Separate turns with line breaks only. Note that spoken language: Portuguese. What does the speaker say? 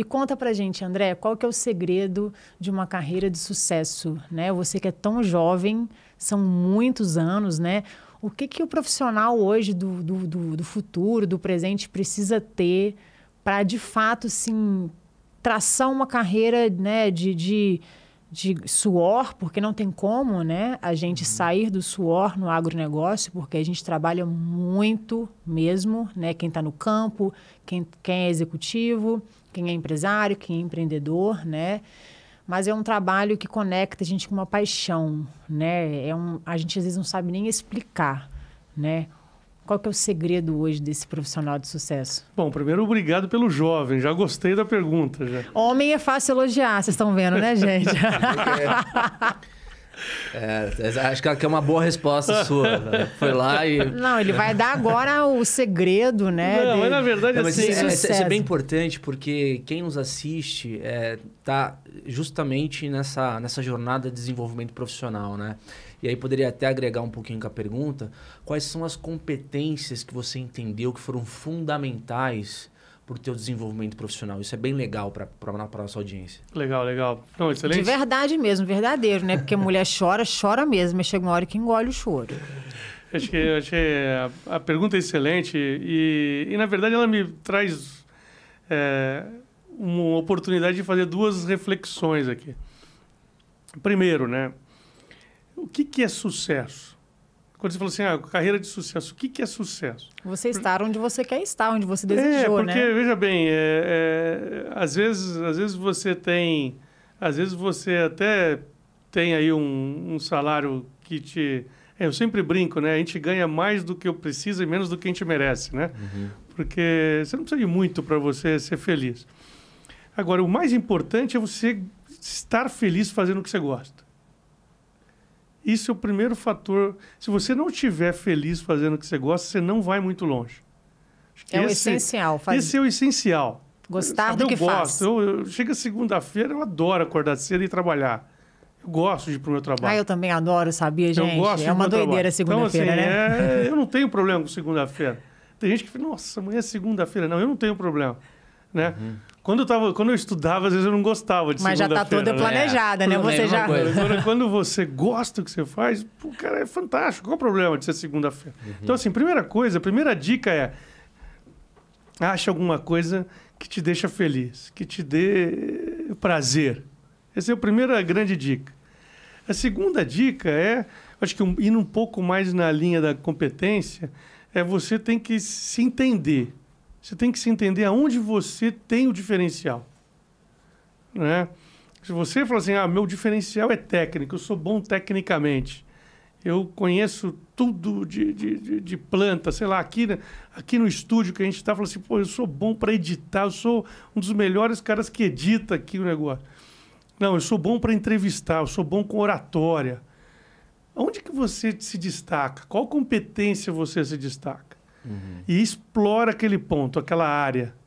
E conta pra gente, André, qual que é o segredo de uma carreira de sucesso, né? Você que é tão jovem, são muitos anos, né? O que, que o profissional hoje do, do, do, do futuro, do presente, precisa ter para, de fato, sim, traçar uma carreira né, de, de de suor, porque não tem como, né, a gente uhum. sair do suor no agronegócio, porque a gente trabalha muito mesmo, né, quem está no campo, quem, quem é executivo, quem é empresário, quem é empreendedor, né, mas é um trabalho que conecta a gente com uma paixão, né, é um, a gente às vezes não sabe nem explicar, né,
qual que é o segredo hoje desse profissional de sucesso? Bom, primeiro, obrigado pelo jovem. Já gostei da pergunta. Já.
Homem é fácil elogiar, vocês estão vendo, né, gente? É, é, é, acho que é uma boa resposta sua. Né? Foi lá e. Não, ele vai dar agora o segredo, né? Não, mas na verdade Não, mas assim, é, é, isso, é, bem importante porque quem nos assiste está é, tá justamente nessa, nessa jornada de desenvolvimento profissional, né? e aí poderia até agregar um pouquinho com a pergunta, quais são as competências que você entendeu que foram fundamentais para o teu desenvolvimento profissional. Isso
é bem legal para a nossa audiência. Legal, legal. Não, excelente. De
verdade mesmo, verdadeiro, né? Porque a mulher chora, chora mesmo, mas chega uma hora que engole o choro.
Acho que, acho que a, a, pergunta é excelente e, e, na verdade, ela me traz é, uma oportunidade de fazer duas reflexões aqui. Primeiro, né? o que, que é sucesso? Quando você falou assim, ah, carreira de sucesso, o que, que é sucesso?
Você estar onde você quer estar, onde você é, desejou, é, porque, né?
veja bem, é, é, às, vezes, às vezes você tem... Às vezes você até tem aí um, um salário que te... É, eu sempre brinco, né? A gente ganha mais do que eu preciso e menos do que a gente merece, né? Uhum. Porque você não precisa de muito para você ser feliz. Agora, o mais importante é você estar feliz fazendo o que você gosta. Isso é o primeiro fator. Se você não estiver feliz fazendo o que você gosta, você não vai muito longe. É esse, o essencial. Faz... Esse é o essencial. Gostar Sabe, do que eu faz. Gosto. Eu, eu, chega segunda-feira, eu adoro acordar cedo e trabalhar. Eu gosto de ir para o meu trabalho. Ah, eu
também adoro, sabia, gente? Eu gosto é uma doideira segunda-feira, então, assim, né? É, eu
não tenho problema com segunda-feira. Tem gente que fala, nossa, amanhã é segunda-feira. Não, eu não tenho problema. Né? Uhum. Quando eu, tava, quando eu estudava, às vezes eu não gostava de Mas já tá toda planejada, né? né? É, você já... Agora, quando você gosta do que você faz, o cara é fantástico. Qual o problema de ser segunda-feira? Uhum. Então, assim, primeira coisa, a primeira dica é... Acha alguma coisa que te deixa feliz, que te dê prazer. Essa é a primeira grande dica. A segunda dica é, acho que um, indo um pouco mais na linha da competência, é você tem que se entender. Você tem que se entender aonde você tem o diferencial. Né? Se você falar assim, ah, meu diferencial é técnico, eu sou bom tecnicamente, eu conheço tudo de, de, de planta, sei lá, aqui, né? aqui no estúdio que a gente está, falando assim, pô, eu sou bom para editar, eu sou um dos melhores caras que edita aqui o negócio. Não, eu sou bom para entrevistar, eu sou bom com oratória. Onde que você se destaca? Qual competência você se destaca? Uhum. E explora aquele ponto, aquela área.